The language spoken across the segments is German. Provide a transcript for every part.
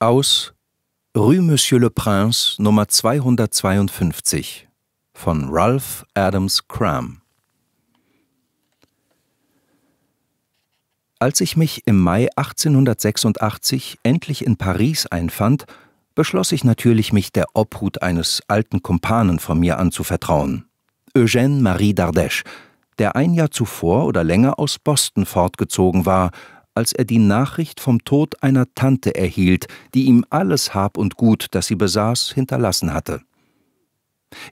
aus Rue Monsieur le Prince Nummer 252 von Ralph Adams Cram. Als ich mich im Mai 1886 endlich in Paris einfand, beschloss ich natürlich, mich der Obhut eines alten Kumpanen von mir anzuvertrauen, Eugène Marie Dardèche, der ein Jahr zuvor oder länger aus Boston fortgezogen war, als er die Nachricht vom Tod einer Tante erhielt, die ihm alles Hab und Gut, das sie besaß, hinterlassen hatte.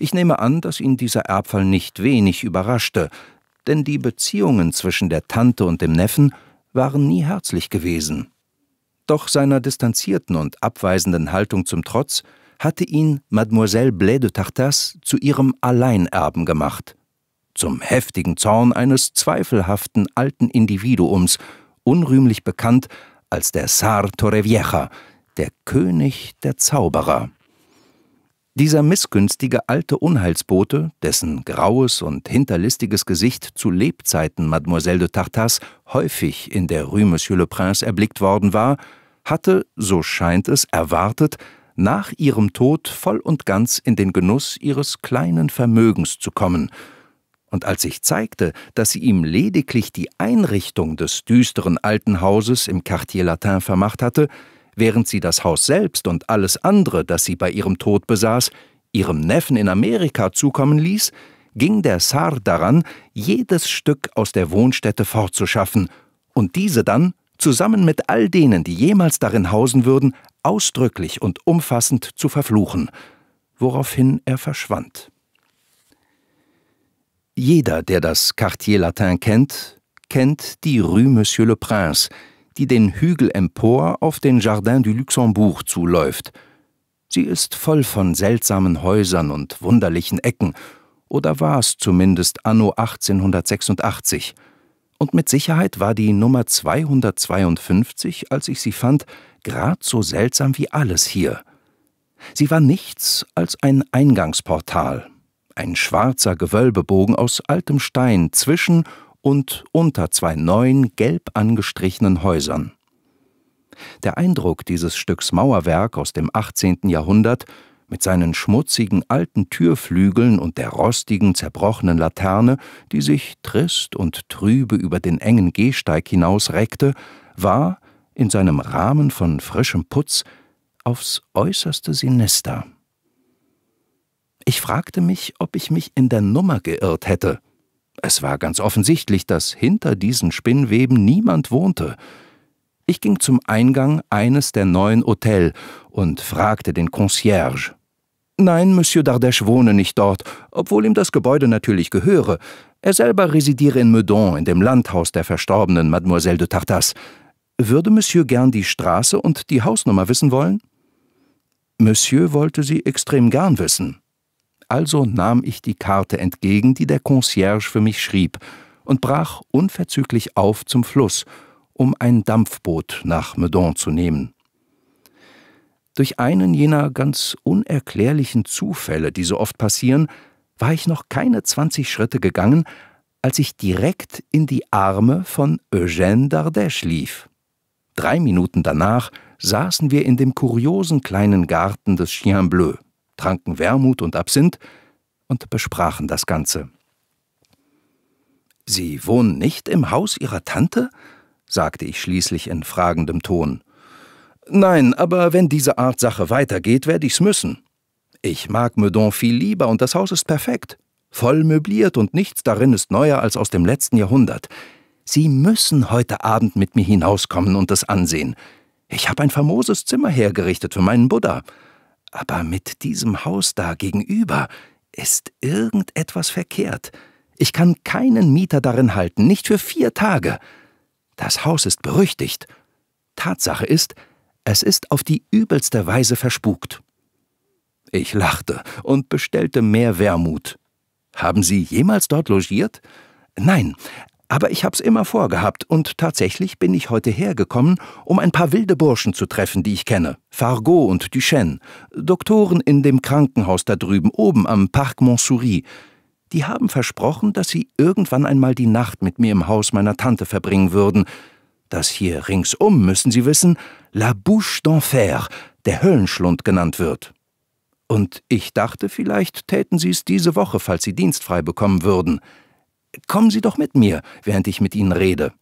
Ich nehme an, dass ihn dieser Erbfall nicht wenig überraschte, denn die Beziehungen zwischen der Tante und dem Neffen waren nie herzlich gewesen. Doch seiner distanzierten und abweisenden Haltung zum Trotz hatte ihn Mademoiselle Blais de Tartas zu ihrem Alleinerben gemacht, zum heftigen Zorn eines zweifelhaften alten Individuums unrühmlich bekannt als der Sar Torrevieja, der König der Zauberer. Dieser missgünstige alte Unheilsbote, dessen graues und hinterlistiges Gesicht zu Lebzeiten Mademoiselle de Tartas häufig in der Rue Monsieur le Prince erblickt worden war, hatte, so scheint es, erwartet, nach ihrem Tod voll und ganz in den Genuss ihres kleinen Vermögens zu kommen – und als sich zeigte, dass sie ihm lediglich die Einrichtung des düsteren alten Hauses im Quartier Latin vermacht hatte, während sie das Haus selbst und alles andere, das sie bei ihrem Tod besaß, ihrem Neffen in Amerika zukommen ließ, ging der Sar daran, jedes Stück aus der Wohnstätte fortzuschaffen und diese dann, zusammen mit all denen, die jemals darin hausen würden, ausdrücklich und umfassend zu verfluchen, woraufhin er verschwand. Jeder, der das Quartier Latin kennt, kennt die Rue Monsieur le Prince, die den Hügel empor auf den Jardin du Luxembourg zuläuft. Sie ist voll von seltsamen Häusern und wunderlichen Ecken, oder war es zumindest anno 1886. Und mit Sicherheit war die Nummer 252, als ich sie fand, grad so seltsam wie alles hier. Sie war nichts als ein Eingangsportal ein schwarzer Gewölbebogen aus altem Stein zwischen und unter zwei neuen gelb angestrichenen Häusern. Der Eindruck dieses Stücks Mauerwerk aus dem 18. Jahrhundert mit seinen schmutzigen alten Türflügeln und der rostigen, zerbrochenen Laterne, die sich trist und trübe über den engen Gehsteig hinausreckte, war, in seinem Rahmen von frischem Putz, aufs äußerste sinister. Ich fragte mich, ob ich mich in der Nummer geirrt hätte. Es war ganz offensichtlich, dass hinter diesen Spinnweben niemand wohnte. Ich ging zum Eingang eines der neuen Hotels und fragte den Concierge. Nein, Monsieur Dardesch wohne nicht dort, obwohl ihm das Gebäude natürlich gehöre. Er selber residiere in Meudon, in dem Landhaus der verstorbenen Mademoiselle de Tartas. Würde Monsieur gern die Straße und die Hausnummer wissen wollen? Monsieur wollte sie extrem gern wissen also nahm ich die Karte entgegen, die der Concierge für mich schrieb, und brach unverzüglich auf zum Fluss, um ein Dampfboot nach Meudon zu nehmen. Durch einen jener ganz unerklärlichen Zufälle, die so oft passieren, war ich noch keine zwanzig Schritte gegangen, als ich direkt in die Arme von Eugène Dardèche lief. Drei Minuten danach saßen wir in dem kuriosen kleinen Garten des Chien Bleu tranken Wermut und Absinth und besprachen das Ganze. Sie wohnen nicht im Haus Ihrer Tante? sagte ich schließlich in fragendem Ton. Nein, aber wenn diese Art Sache weitergeht, werde ich's müssen. Ich mag Meudon viel lieber und das Haus ist perfekt. Voll möbliert und nichts darin ist neuer als aus dem letzten Jahrhundert. Sie müssen heute Abend mit mir hinauskommen und es ansehen. Ich habe ein famoses Zimmer hergerichtet für meinen Buddha. Aber mit diesem Haus da gegenüber ist irgendetwas verkehrt. Ich kann keinen Mieter darin halten, nicht für vier Tage. Das Haus ist berüchtigt. Tatsache ist, es ist auf die übelste Weise verspukt. Ich lachte und bestellte mehr Wermut. Haben Sie jemals dort logiert? Nein, aber ich hab's immer vorgehabt und tatsächlich bin ich heute hergekommen, um ein paar wilde Burschen zu treffen, die ich kenne. Fargot und Duchenne, Doktoren in dem Krankenhaus da drüben oben am Parc Montsouris. Die haben versprochen, dass sie irgendwann einmal die Nacht mit mir im Haus meiner Tante verbringen würden. Dass hier ringsum, müssen Sie wissen, La Bouche d'Enfer, der Höllenschlund genannt wird. Und ich dachte, vielleicht täten Sie es diese Woche, falls Sie dienstfrei bekommen würden. Kommen Sie doch mit mir, während ich mit Ihnen rede.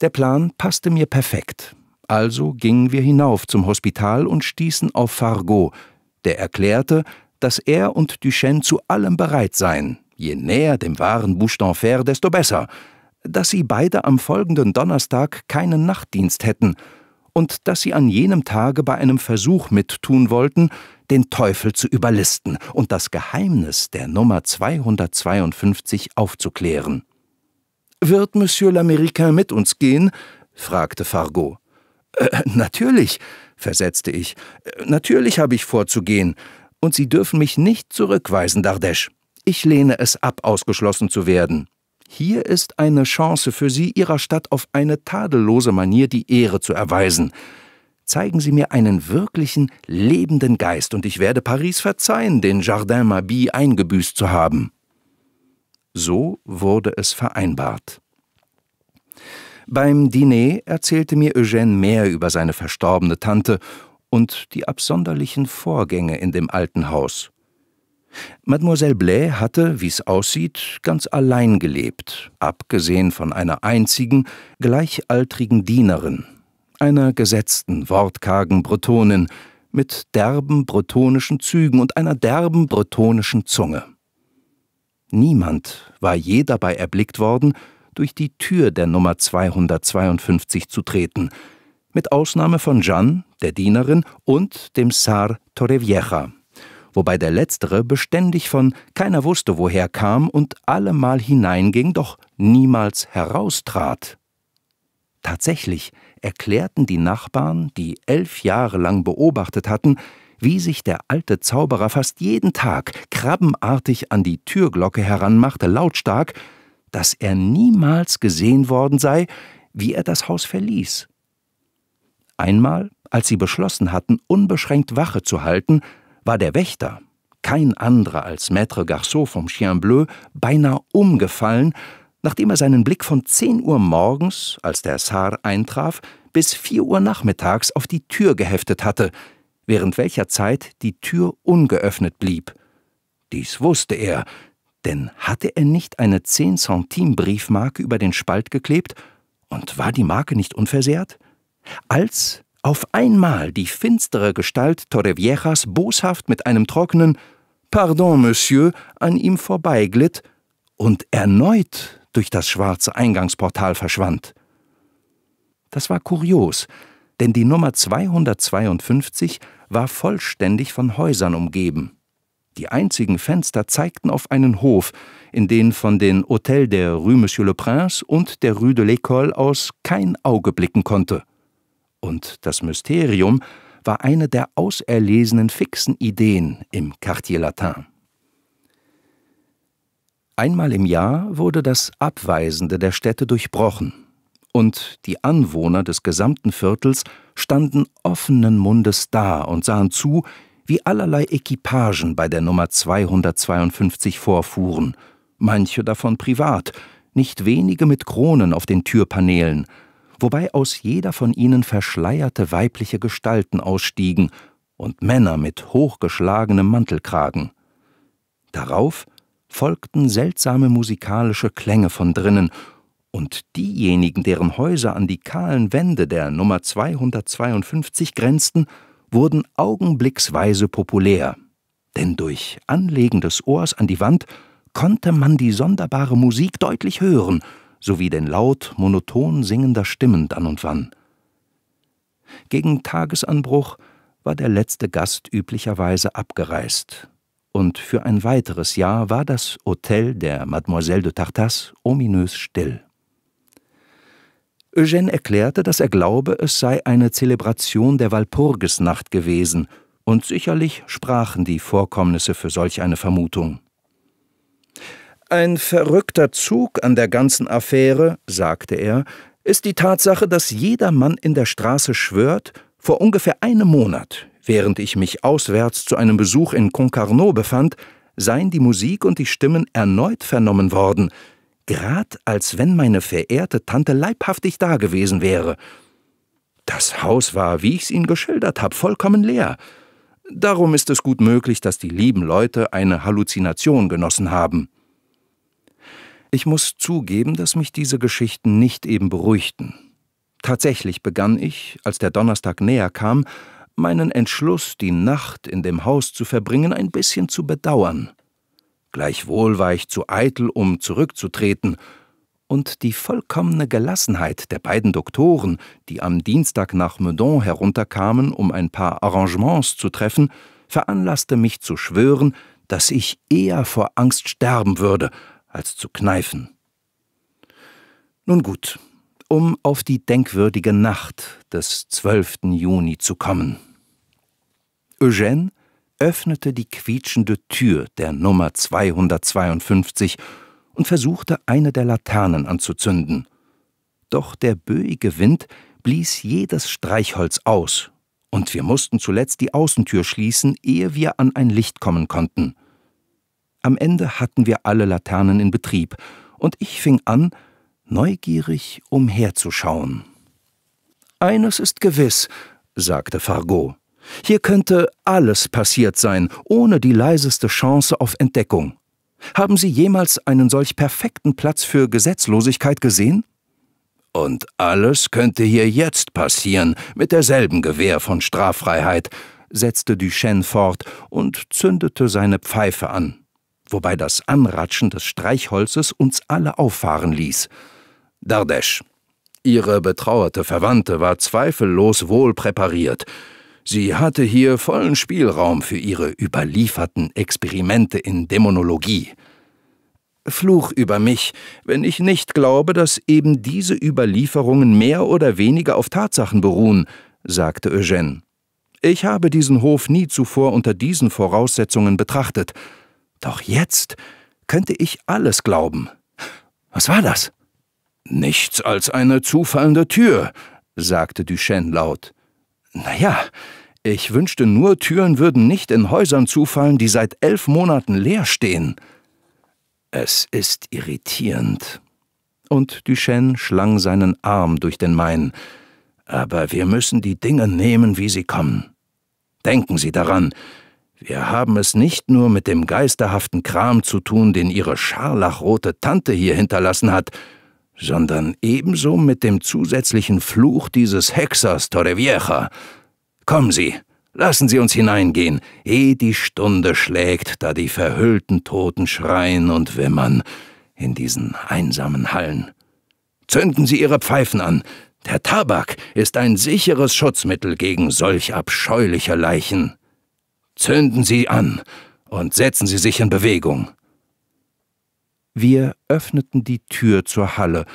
Der Plan passte mir perfekt. Also gingen wir hinauf zum Hospital und stießen auf Fargo, der erklärte, dass er und Duchenne zu allem bereit seien. Je näher dem wahren Bouche d'Enfer, desto besser. Dass sie beide am folgenden Donnerstag keinen Nachtdienst hätten – und dass sie an jenem Tage bei einem Versuch mittun wollten, den Teufel zu überlisten und das Geheimnis der Nummer 252 aufzuklären. Wird Monsieur l'Américain mit uns gehen? fragte Fargo. Äh, natürlich, versetzte ich. Äh, natürlich habe ich vorzugehen. Und Sie dürfen mich nicht zurückweisen, Dardesch. Ich lehne es ab, ausgeschlossen zu werden. Hier ist eine Chance für Sie, Ihrer Stadt auf eine tadellose Manier die Ehre zu erweisen. Zeigen Sie mir einen wirklichen, lebenden Geist, und ich werde Paris verzeihen, den Jardin Mabie eingebüßt zu haben. So wurde es vereinbart. Beim Diner erzählte mir Eugène mehr über seine verstorbene Tante und die absonderlichen Vorgänge in dem alten Haus. Mademoiselle Blais hatte, wie es aussieht, ganz allein gelebt, abgesehen von einer einzigen, gleichaltrigen Dienerin, einer gesetzten, wortkargen Bretonin mit derben bretonischen Zügen und einer derben bretonischen Zunge. Niemand war je dabei erblickt worden, durch die Tür der Nummer 252 zu treten, mit Ausnahme von Jeanne, der Dienerin, und dem Sar Torrevieja, wobei der letztere beständig von keiner wusste woher kam und allemal hineinging, doch niemals heraustrat. Tatsächlich erklärten die Nachbarn, die elf Jahre lang beobachtet hatten, wie sich der alte Zauberer fast jeden Tag krabbenartig an die Türglocke heranmachte, lautstark, dass er niemals gesehen worden sei, wie er das Haus verließ. Einmal, als sie beschlossen hatten, unbeschränkt Wache zu halten, war der Wächter, kein anderer als Maître Garceau vom Chien Bleu, beinahe umgefallen, nachdem er seinen Blick von 10 Uhr morgens, als der Saar eintraf, bis 4 Uhr nachmittags auf die Tür geheftet hatte, während welcher Zeit die Tür ungeöffnet blieb. Dies wusste er, denn hatte er nicht eine 10 Centime Briefmarke über den Spalt geklebt und war die Marke nicht unversehrt? Als auf einmal die finstere Gestalt Torreviejas boshaft mit einem trockenen Pardon, Monsieur an ihm vorbeiglitt und erneut durch das schwarze Eingangsportal verschwand. Das war kurios, denn die Nummer 252 war vollständig von Häusern umgeben. Die einzigen Fenster zeigten auf einen Hof, in den von den Hôtels der Rue Monsieur le Prince und der Rue de l'École aus kein Auge blicken konnte und das Mysterium war eine der auserlesenen fixen Ideen im Quartier Latin. Einmal im Jahr wurde das Abweisende der Städte durchbrochen, und die Anwohner des gesamten Viertels standen offenen Mundes da und sahen zu, wie allerlei Equipagen bei der Nummer 252 vorfuhren, manche davon privat, nicht wenige mit Kronen auf den Türpanelen, wobei aus jeder von ihnen verschleierte weibliche Gestalten ausstiegen und Männer mit hochgeschlagenem Mantelkragen. Darauf folgten seltsame musikalische Klänge von drinnen, und diejenigen, deren Häuser an die kahlen Wände der Nummer 252 grenzten, wurden augenblicksweise populär, denn durch Anlegen des Ohrs an die Wand konnte man die sonderbare Musik deutlich hören – sowie den Laut monoton singender Stimmen dann und wann. Gegen Tagesanbruch war der letzte Gast üblicherweise abgereist, und für ein weiteres Jahr war das Hotel der Mademoiselle de Tartas ominös still. Eugène erklärte, dass er glaube, es sei eine Zelebration der Walpurgisnacht gewesen, und sicherlich sprachen die Vorkommnisse für solch eine Vermutung. Ein verrückter Zug an der ganzen Affäre, sagte er, ist die Tatsache, dass jeder Mann in der Straße schwört, vor ungefähr einem Monat, während ich mich auswärts zu einem Besuch in Concarneau befand, seien die Musik und die Stimmen erneut vernommen worden, grad als wenn meine verehrte Tante leibhaftig dagewesen wäre. Das Haus war, wie ich's Ihnen geschildert habe, vollkommen leer. Darum ist es gut möglich, dass die lieben Leute eine Halluzination genossen haben. Ich muss zugeben, dass mich diese Geschichten nicht eben beruhigten. Tatsächlich begann ich, als der Donnerstag näher kam, meinen Entschluss, die Nacht in dem Haus zu verbringen, ein bisschen zu bedauern. Gleichwohl war ich zu eitel, um zurückzutreten, und die vollkommene Gelassenheit der beiden Doktoren, die am Dienstag nach Meudon herunterkamen, um ein paar Arrangements zu treffen, veranlasste mich zu schwören, dass ich eher vor Angst sterben würde, als zu kneifen. Nun gut, um auf die denkwürdige Nacht des 12. Juni zu kommen. Eugène öffnete die quietschende Tür der Nummer 252 und versuchte, eine der Laternen anzuzünden. Doch der böige Wind blies jedes Streichholz aus, und wir mussten zuletzt die Außentür schließen, ehe wir an ein Licht kommen konnten. Am Ende hatten wir alle Laternen in Betrieb, und ich fing an, neugierig umherzuschauen. Eines ist gewiss, sagte Fargo. Hier könnte alles passiert sein, ohne die leiseste Chance auf Entdeckung. Haben Sie jemals einen solch perfekten Platz für Gesetzlosigkeit gesehen? Und alles könnte hier jetzt passieren, mit derselben Gewehr von Straffreiheit, setzte Duchenne fort und zündete seine Pfeife an wobei das Anratschen des Streichholzes uns alle auffahren ließ. Dardesch. Ihre betrauerte Verwandte war zweifellos wohl präpariert. Sie hatte hier vollen Spielraum für ihre überlieferten Experimente in Dämonologie. Fluch über mich, wenn ich nicht glaube, dass eben diese Überlieferungen mehr oder weniger auf Tatsachen beruhen, sagte Eugène. Ich habe diesen Hof nie zuvor unter diesen Voraussetzungen betrachtet. Doch jetzt könnte ich alles glauben. Was war das? Nichts als eine zufallende Tür, sagte Duchenne laut. Naja, ich wünschte nur, Türen würden nicht in Häusern zufallen, die seit elf Monaten leer stehen. Es ist irritierend. Und Duchenne schlang seinen Arm durch den meinen. Aber wir müssen die Dinge nehmen, wie sie kommen. Denken Sie daran, wir haben es nicht nur mit dem geisterhaften Kram zu tun, den Ihre scharlachrote Tante hier hinterlassen hat, sondern ebenso mit dem zusätzlichen Fluch dieses Hexers Torrevieja. Kommen Sie, lassen Sie uns hineingehen, ehe die Stunde schlägt, da die verhüllten Toten schreien und wimmern in diesen einsamen Hallen. Zünden Sie Ihre Pfeifen an, der Tabak ist ein sicheres Schutzmittel gegen solch abscheuliche Leichen. Zünden Sie an und setzen Sie sich in Bewegung. Wir öffneten die Tür zur Halle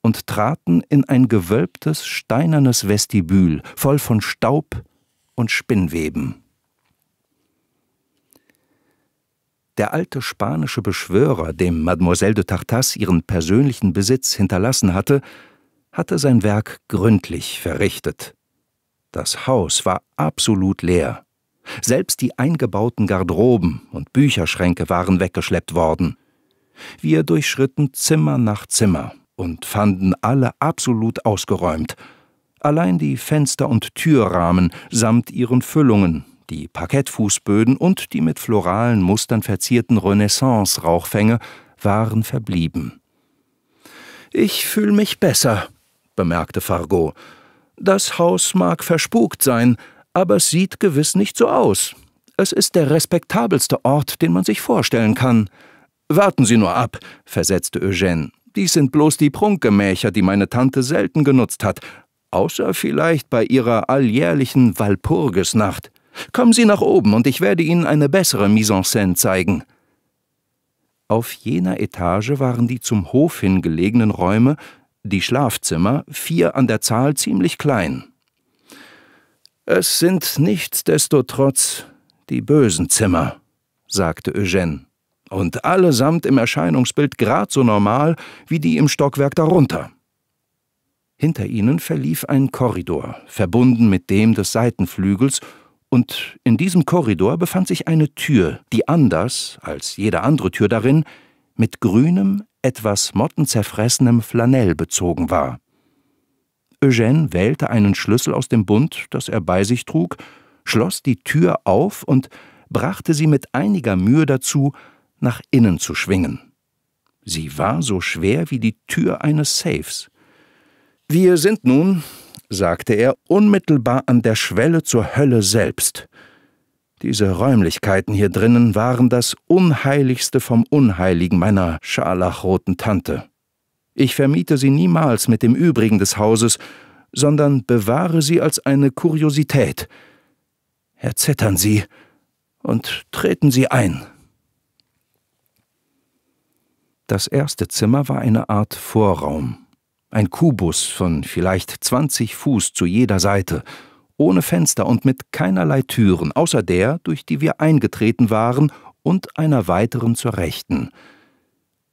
und traten in ein gewölbtes, steinernes Vestibül, voll von Staub und Spinnweben. Der alte spanische Beschwörer, dem Mademoiselle de Tartas ihren persönlichen Besitz hinterlassen hatte, hatte sein Werk gründlich verrichtet. Das Haus war absolut leer. Selbst die eingebauten Garderoben und Bücherschränke waren weggeschleppt worden. Wir durchschritten Zimmer nach Zimmer und fanden alle absolut ausgeräumt. Allein die Fenster und Türrahmen samt ihren Füllungen, die Parkettfußböden und die mit floralen Mustern verzierten Renaissance-Rauchfänge waren verblieben. Ich fühle mich besser, bemerkte Fargo. Das Haus mag verspukt sein, aber es sieht gewiss nicht so aus. Es ist der respektabelste Ort, den man sich vorstellen kann. Warten Sie nur ab, versetzte Eugène. Dies sind bloß die Prunkgemächer, die meine Tante selten genutzt hat, außer vielleicht bei ihrer alljährlichen Walpurgisnacht. Kommen Sie nach oben und ich werde Ihnen eine bessere Mise en scène zeigen. Auf jener Etage waren die zum Hof hin gelegenen Räume, die Schlafzimmer, vier an der Zahl ziemlich klein. Es sind nichtsdestotrotz die bösen Zimmer, sagte Eugene, und allesamt im Erscheinungsbild grad so normal wie die im Stockwerk darunter. Hinter ihnen verlief ein Korridor, verbunden mit dem des Seitenflügels, und in diesem Korridor befand sich eine Tür, die anders als jede andere Tür darin mit grünem, etwas mottenzerfressenem Flanell bezogen war. Eugène wählte einen Schlüssel aus dem Bund, das er bei sich trug, schloss die Tür auf und brachte sie mit einiger Mühe dazu, nach innen zu schwingen. Sie war so schwer wie die Tür eines Safes. Wir sind nun, sagte er, unmittelbar an der Schwelle zur Hölle selbst. Diese Räumlichkeiten hier drinnen waren das Unheiligste vom Unheiligen meiner scharlachroten Tante. Ich vermiete sie niemals mit dem übrigen des Hauses, sondern bewahre sie als eine Kuriosität. Erzittern Sie und treten Sie ein. Das erste Zimmer war eine Art Vorraum, ein Kubus von vielleicht 20 Fuß zu jeder Seite, ohne Fenster und mit keinerlei Türen, außer der, durch die wir eingetreten waren, und einer weiteren zur Rechten.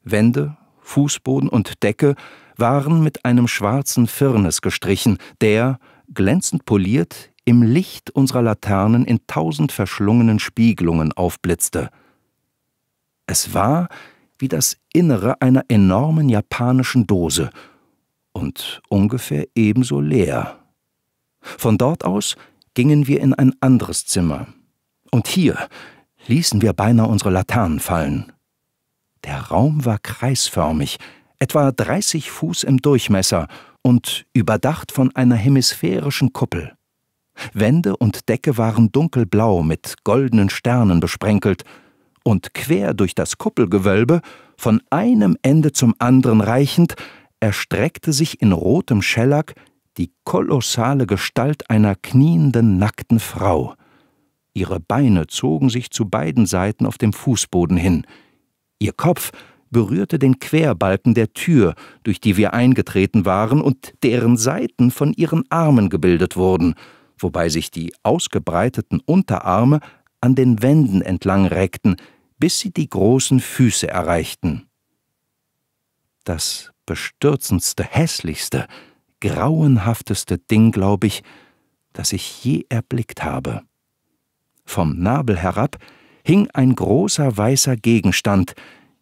Wände Fußboden und Decke waren mit einem schwarzen Firnis gestrichen, der, glänzend poliert, im Licht unserer Laternen in tausend verschlungenen Spiegelungen aufblitzte. Es war wie das Innere einer enormen japanischen Dose und ungefähr ebenso leer. Von dort aus gingen wir in ein anderes Zimmer. Und hier ließen wir beinahe unsere Laternen fallen. Der Raum war kreisförmig, etwa 30 Fuß im Durchmesser und überdacht von einer hemisphärischen Kuppel. Wände und Decke waren dunkelblau mit goldenen Sternen besprenkelt, und quer durch das Kuppelgewölbe, von einem Ende zum anderen reichend, erstreckte sich in rotem Schellack die kolossale Gestalt einer knienden, nackten Frau. Ihre Beine zogen sich zu beiden Seiten auf dem Fußboden hin, Ihr Kopf berührte den Querbalken der Tür, durch die wir eingetreten waren und deren Seiten von ihren Armen gebildet wurden, wobei sich die ausgebreiteten Unterarme an den Wänden entlang reckten, bis sie die großen Füße erreichten. Das bestürzendste, hässlichste, grauenhafteste Ding, glaube ich, das ich je erblickt habe. Vom Nabel herab hing ein großer weißer Gegenstand,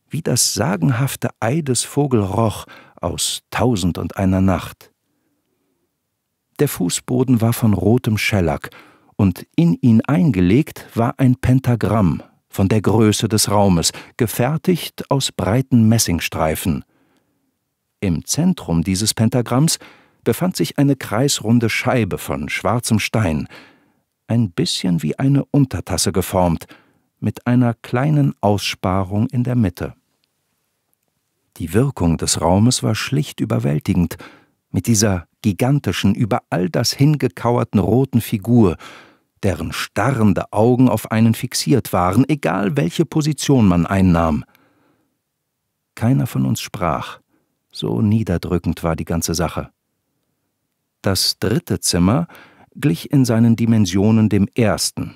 wie das sagenhafte Ei des Vogelroch aus Tausend und einer Nacht. Der Fußboden war von rotem Schellack, und in ihn eingelegt war ein Pentagramm von der Größe des Raumes, gefertigt aus breiten Messingstreifen. Im Zentrum dieses Pentagramms befand sich eine kreisrunde Scheibe von schwarzem Stein, ein bisschen wie eine Untertasse geformt, mit einer kleinen Aussparung in der Mitte. Die Wirkung des Raumes war schlicht überwältigend, mit dieser gigantischen, über all das hingekauerten roten Figur, deren starrende Augen auf einen fixiert waren, egal welche Position man einnahm. Keiner von uns sprach, so niederdrückend war die ganze Sache. Das dritte Zimmer glich in seinen Dimensionen dem ersten,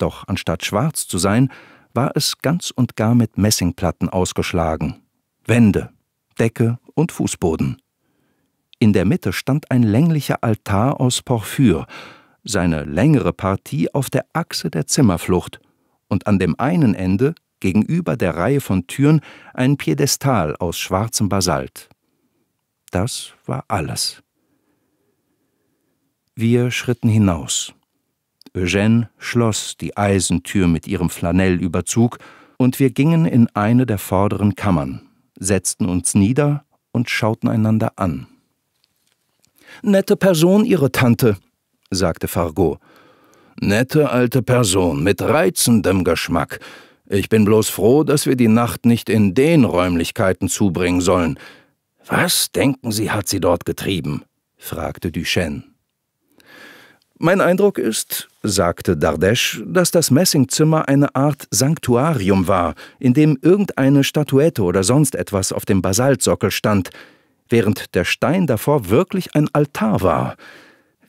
doch anstatt schwarz zu sein, war es ganz und gar mit Messingplatten ausgeschlagen. Wände, Decke und Fußboden. In der Mitte stand ein länglicher Altar aus Porphyr, seine längere Partie auf der Achse der Zimmerflucht und an dem einen Ende, gegenüber der Reihe von Türen, ein Piedestal aus schwarzem Basalt. Das war alles. Wir schritten hinaus. Eugène schloss die Eisentür mit ihrem Flanellüberzug, und wir gingen in eine der vorderen Kammern, setzten uns nieder und schauten einander an. Nette Person, Ihre Tante, sagte Fargot. Nette alte Person mit reizendem Geschmack. Ich bin bloß froh, dass wir die Nacht nicht in den Räumlichkeiten zubringen sollen. Was, denken Sie, hat sie dort getrieben? fragte Duchenne. Mein Eindruck ist, sagte Dardesch, dass das Messingzimmer eine Art Sanktuarium war, in dem irgendeine Statuette oder sonst etwas auf dem Basaltsockel stand, während der Stein davor wirklich ein Altar war.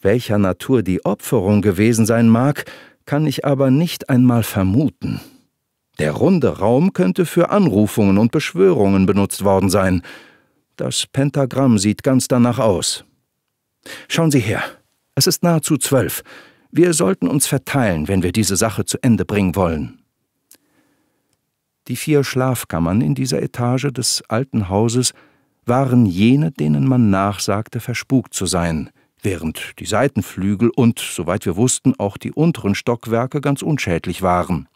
Welcher Natur die Opferung gewesen sein mag, kann ich aber nicht einmal vermuten. Der runde Raum könnte für Anrufungen und Beschwörungen benutzt worden sein. Das Pentagramm sieht ganz danach aus. Schauen Sie her, es ist nahezu zwölf. Wir sollten uns verteilen, wenn wir diese Sache zu Ende bringen wollen. Die vier Schlafkammern in dieser Etage des alten Hauses waren jene, denen man nachsagte, verspukt zu sein, während die Seitenflügel und, soweit wir wussten, auch die unteren Stockwerke ganz unschädlich waren.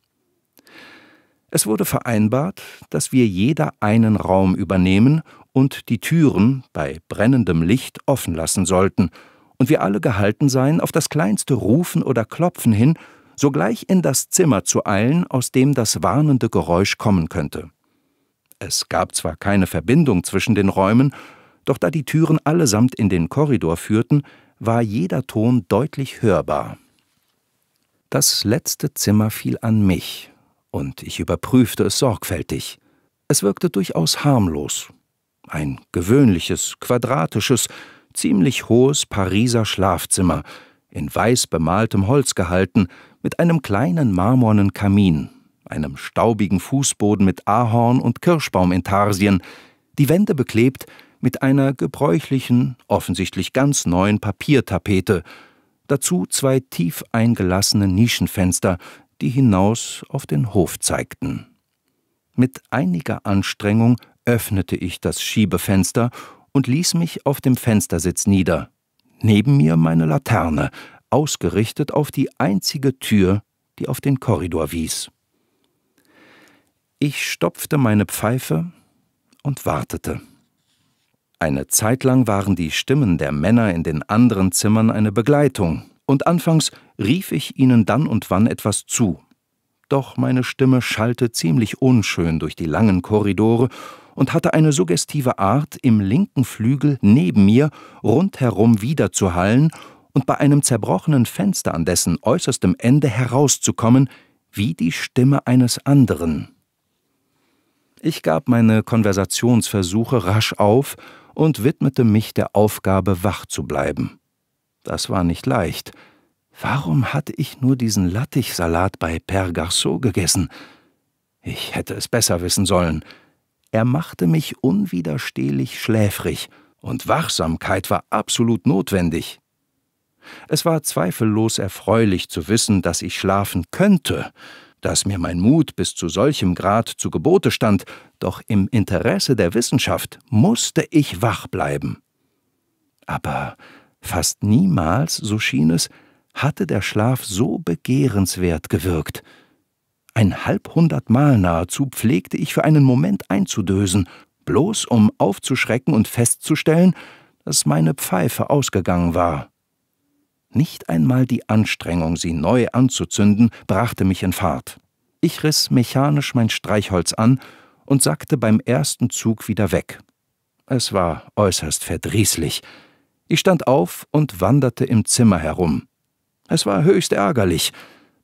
Es wurde vereinbart, dass wir jeder einen Raum übernehmen und die Türen bei brennendem Licht offen lassen sollten – und wir alle gehalten seien, auf das kleinste Rufen oder Klopfen hin, sogleich in das Zimmer zu eilen, aus dem das warnende Geräusch kommen könnte. Es gab zwar keine Verbindung zwischen den Räumen, doch da die Türen allesamt in den Korridor führten, war jeder Ton deutlich hörbar. Das letzte Zimmer fiel an mich, und ich überprüfte es sorgfältig. Es wirkte durchaus harmlos. Ein gewöhnliches, quadratisches, ziemlich hohes Pariser Schlafzimmer, in weiß bemaltem Holz gehalten, mit einem kleinen marmornen Kamin, einem staubigen Fußboden mit Ahorn- und Kirschbaumintarsien, die Wände beklebt mit einer gebräuchlichen, offensichtlich ganz neuen Papiertapete, dazu zwei tief eingelassene Nischenfenster, die hinaus auf den Hof zeigten. Mit einiger Anstrengung öffnete ich das Schiebefenster und ließ mich auf dem Fenstersitz nieder. Neben mir meine Laterne, ausgerichtet auf die einzige Tür, die auf den Korridor wies. Ich stopfte meine Pfeife und wartete. Eine Zeit lang waren die Stimmen der Männer in den anderen Zimmern eine Begleitung, und anfangs rief ich ihnen dann und wann etwas zu. Doch meine Stimme schallte ziemlich unschön durch die langen Korridore, und hatte eine suggestive Art, im linken Flügel neben mir rundherum wiederzuhallen und bei einem zerbrochenen Fenster an dessen äußerstem Ende herauszukommen, wie die Stimme eines anderen. Ich gab meine Konversationsversuche rasch auf und widmete mich der Aufgabe, wach zu bleiben. Das war nicht leicht. Warum hatte ich nur diesen Lattichsalat bei Père Garceau gegessen? Ich hätte es besser wissen sollen. Er machte mich unwiderstehlich schläfrig, und Wachsamkeit war absolut notwendig. Es war zweifellos erfreulich zu wissen, dass ich schlafen könnte, dass mir mein Mut bis zu solchem Grad zu Gebote stand, doch im Interesse der Wissenschaft musste ich wach bleiben. Aber fast niemals, so schien es, hatte der Schlaf so begehrenswert gewirkt, ein halbhundertmal nahezu pflegte ich für einen Moment einzudösen, bloß um aufzuschrecken und festzustellen, dass meine Pfeife ausgegangen war. Nicht einmal die Anstrengung, sie neu anzuzünden, brachte mich in Fahrt. Ich riss mechanisch mein Streichholz an und sackte beim ersten Zug wieder weg. Es war äußerst verdrießlich. Ich stand auf und wanderte im Zimmer herum. Es war höchst ärgerlich,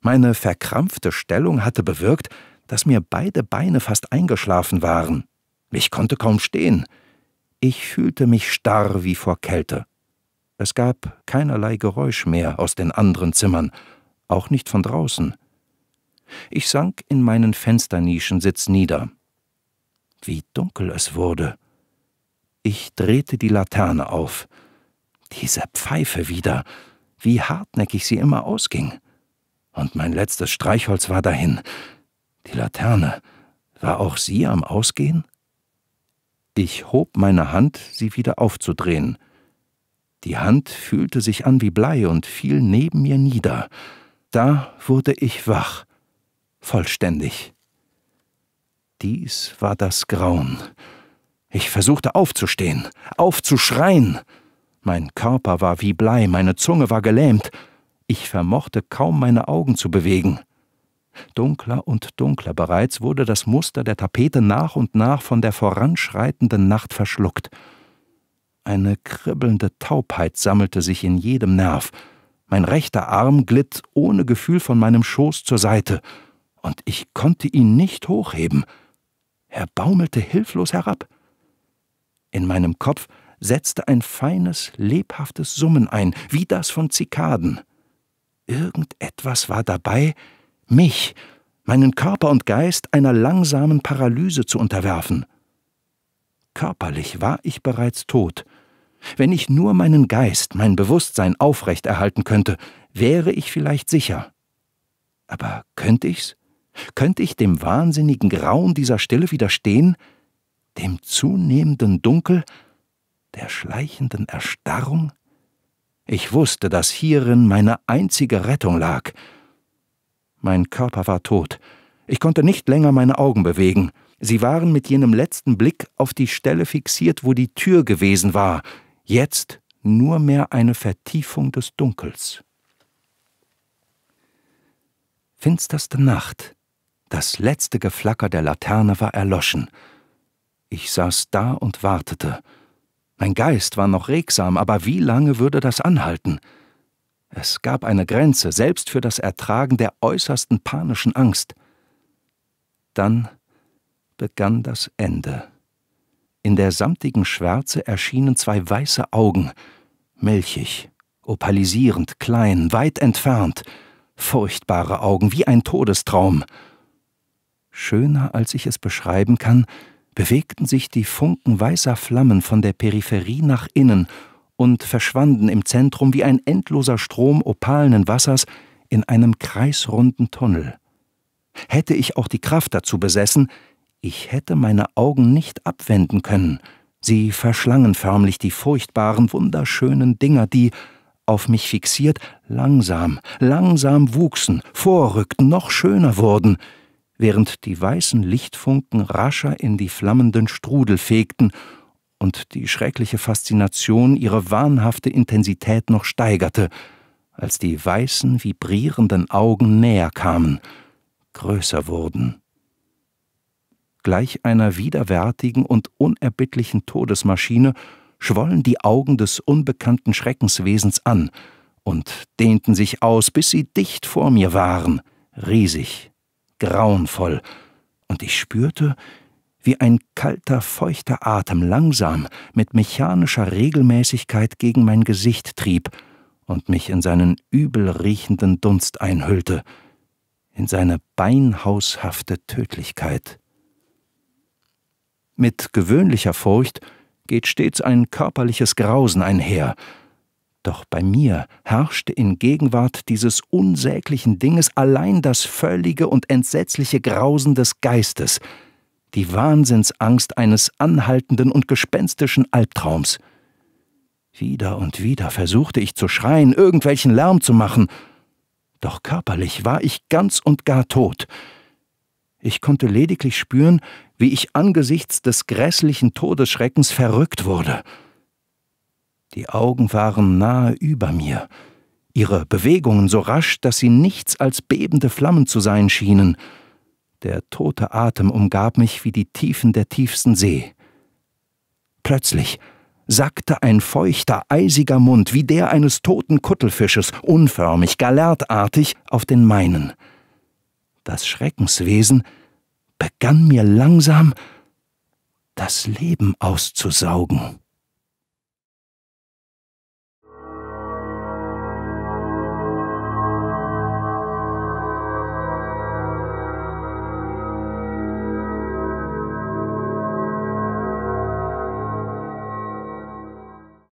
meine verkrampfte Stellung hatte bewirkt, dass mir beide Beine fast eingeschlafen waren. Ich konnte kaum stehen. Ich fühlte mich starr wie vor Kälte. Es gab keinerlei Geräusch mehr aus den anderen Zimmern, auch nicht von draußen. Ich sank in meinen Fensternischensitz nieder. Wie dunkel es wurde. Ich drehte die Laterne auf. Diese Pfeife wieder, wie hartnäckig sie immer ausging und mein letztes Streichholz war dahin. Die Laterne, war auch sie am Ausgehen? Ich hob meine Hand, sie wieder aufzudrehen. Die Hand fühlte sich an wie Blei und fiel neben mir nieder. Da wurde ich wach, vollständig. Dies war das Grauen. Ich versuchte aufzustehen, aufzuschreien. Mein Körper war wie Blei, meine Zunge war gelähmt. Ich vermochte kaum meine Augen zu bewegen. Dunkler und dunkler bereits wurde das Muster der Tapete nach und nach von der voranschreitenden Nacht verschluckt. Eine kribbelnde Taubheit sammelte sich in jedem Nerv. Mein rechter Arm glitt ohne Gefühl von meinem Schoß zur Seite, und ich konnte ihn nicht hochheben. Er baumelte hilflos herab. In meinem Kopf setzte ein feines, lebhaftes Summen ein, wie das von Zikaden. Irgendetwas war dabei, mich, meinen Körper und Geist einer langsamen Paralyse zu unterwerfen. Körperlich war ich bereits tot. Wenn ich nur meinen Geist, mein Bewusstsein aufrecht erhalten könnte, wäre ich vielleicht sicher. Aber könnte ich's? Könnte ich dem wahnsinnigen Grauen dieser Stille widerstehen, dem zunehmenden Dunkel, der schleichenden Erstarrung? Ich wusste, dass hierin meine einzige Rettung lag. Mein Körper war tot. Ich konnte nicht länger meine Augen bewegen. Sie waren mit jenem letzten Blick auf die Stelle fixiert, wo die Tür gewesen war. Jetzt nur mehr eine Vertiefung des Dunkels. Finsterste Nacht. Das letzte Geflacker der Laterne war erloschen. Ich saß da und wartete. Mein Geist war noch regsam, aber wie lange würde das anhalten? Es gab eine Grenze, selbst für das Ertragen der äußersten panischen Angst. Dann begann das Ende. In der samtigen Schwärze erschienen zwei weiße Augen, milchig, opalisierend, klein, weit entfernt, furchtbare Augen wie ein Todestraum. Schöner, als ich es beschreiben kann, bewegten sich die Funken weißer Flammen von der Peripherie nach innen und verschwanden im Zentrum wie ein endloser Strom opalenen Wassers in einem kreisrunden Tunnel. Hätte ich auch die Kraft dazu besessen, ich hätte meine Augen nicht abwenden können, sie verschlangen förmlich die furchtbaren, wunderschönen Dinger, die, auf mich fixiert, langsam, langsam wuchsen, vorrückten, noch schöner wurden, während die weißen Lichtfunken rascher in die flammenden Strudel fegten und die schreckliche Faszination ihre wahnhafte Intensität noch steigerte, als die weißen, vibrierenden Augen näher kamen, größer wurden. Gleich einer widerwärtigen und unerbittlichen Todesmaschine schwollen die Augen des unbekannten Schreckenswesens an und dehnten sich aus, bis sie dicht vor mir waren, riesig, grauenvoll, und ich spürte, wie ein kalter, feuchter Atem langsam mit mechanischer Regelmäßigkeit gegen mein Gesicht trieb und mich in seinen übel riechenden Dunst einhüllte, in seine beinhaushafte Tödlichkeit. Mit gewöhnlicher Furcht geht stets ein körperliches Grausen einher, doch bei mir herrschte in Gegenwart dieses unsäglichen Dinges allein das völlige und entsetzliche Grausen des Geistes, die Wahnsinnsangst eines anhaltenden und gespenstischen Albtraums. Wieder und wieder versuchte ich zu schreien, irgendwelchen Lärm zu machen, doch körperlich war ich ganz und gar tot. Ich konnte lediglich spüren, wie ich angesichts des grässlichen Todesschreckens verrückt wurde. Die Augen waren nahe über mir, ihre Bewegungen so rasch, dass sie nichts als bebende Flammen zu sein schienen. Der tote Atem umgab mich wie die Tiefen der tiefsten See. Plötzlich sackte ein feuchter, eisiger Mund wie der eines toten Kuttelfisches, unförmig, galertartig, auf den meinen. Das Schreckenswesen begann mir langsam das Leben auszusaugen.